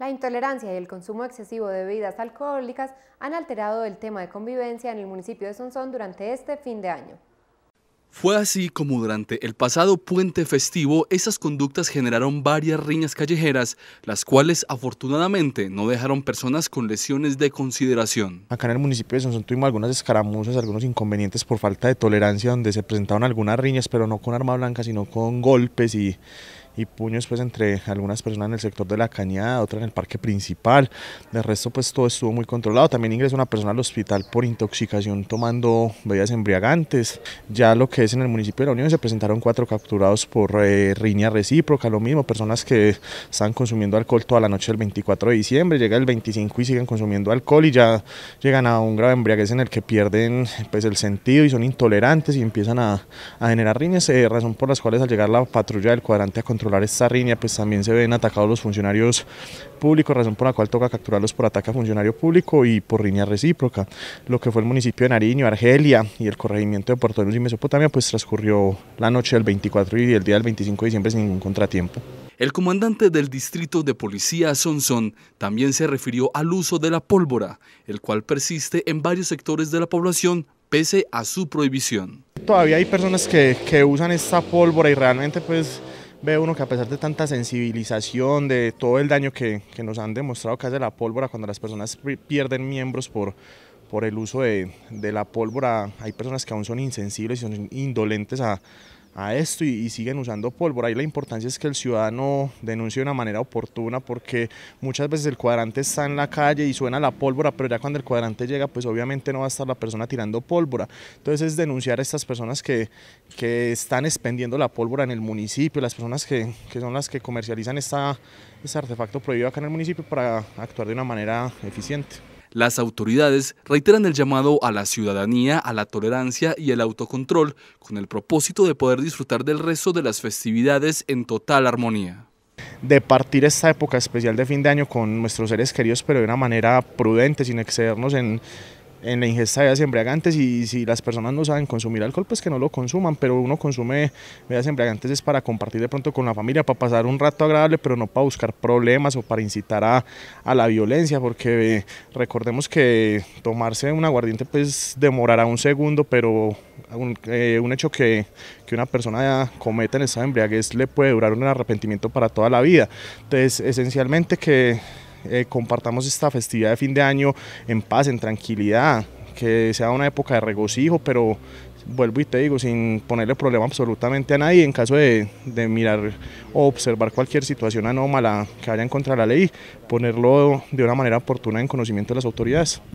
La intolerancia y el consumo excesivo de bebidas alcohólicas han alterado el tema de convivencia en el municipio de Sonsón durante este fin de año. Fue así como durante el pasado puente festivo esas conductas generaron varias riñas callejeras, las cuales afortunadamente no dejaron personas con lesiones de consideración. Acá en el municipio de Sonsón tuvimos algunas escaramuzas, algunos inconvenientes por falta de tolerancia donde se presentaron algunas riñas, pero no con arma blanca, sino con golpes y y puños pues entre algunas personas en el sector de la cañada, otra en el parque principal. De resto pues todo estuvo muy controlado. También ingresó una persona al hospital por intoxicación tomando bebidas embriagantes. Ya lo que es en el municipio de La Unión se presentaron cuatro capturados por eh, riña recíproca, lo mismo, personas que están consumiendo alcohol toda la noche del 24 de diciembre, llega el 25 y siguen consumiendo alcohol y ya llegan a un grave embriaguez en el que pierden pues el sentido y son intolerantes y empiezan a, a generar riñas, eh, razón por las cuales al llegar la patrulla del cuadrante a controlar esta línea pues también se ven atacados los funcionarios públicos, razón por la cual toca capturarlos por ataque a funcionario público y por línea recíproca. Lo que fue el municipio de Nariño, Argelia y el corregimiento de Puerto Luz y Mesopotamia, pues transcurrió la noche del 24 y el día del 25 de diciembre sin ningún contratiempo. El comandante del distrito de policía Sonson también se refirió al uso de la pólvora, el cual persiste en varios sectores de la población pese a su prohibición. Todavía hay personas que, que usan esta pólvora y realmente pues ve uno que a pesar de tanta sensibilización, de todo el daño que, nos han demostrado que hace la pólvora, cuando las personas pierden miembros por, por el uso de, de la pólvora, hay personas que aún son insensibles y son indolentes a, a esto y, siguen usando pólvora. Ahí la importancia es que el ciudadano denuncie de una manera oportuna porque muchas veces el cuadrante está en la calle y suena la pólvora, pero ya cuando el cuadrante llega, pues obviamente no va a estar la persona tirando pólvora. Entonces es denunciar a estas personas que, están expendiendo la pólvora en el municipio, las personas que, son las que comercializan este artefacto prohibido acá en el municipio para actuar de una manera eficiente. Las autoridades reiteran el llamado a la ciudadanía, a la tolerancia y el autocontrol, con el propósito de poder disfrutar del resto de las festividades en total armonía de partir esta época especial de fin de año con nuestros seres queridos, pero de una manera prudente, sin excedernos en, en la ingesta de bebidas embriagantes y si las personas no saben consumir alcohol, pues que no lo consuman, pero uno consume bebidas embriagantes es para compartir de pronto con la familia, para pasar un rato agradable, pero no para buscar problemas o para incitar a, a la violencia, porque eh, recordemos que tomarse un aguardiente pues demorará un segundo, pero eh, un, hecho que, que, una persona cometa en estado de embriaguez le puede durar un arrepentimiento para toda la vida. Entonces, esencialmente que eh, compartamos esta festividad de fin de año en paz, en tranquilidad, que sea una época de regocijo, pero vuelvo y te digo, sin ponerle problema absolutamente a nadie, en caso de, de mirar o observar cualquier situación anómala que haya en contra de la ley, ponerlo de una manera oportuna en conocimiento de las autoridades.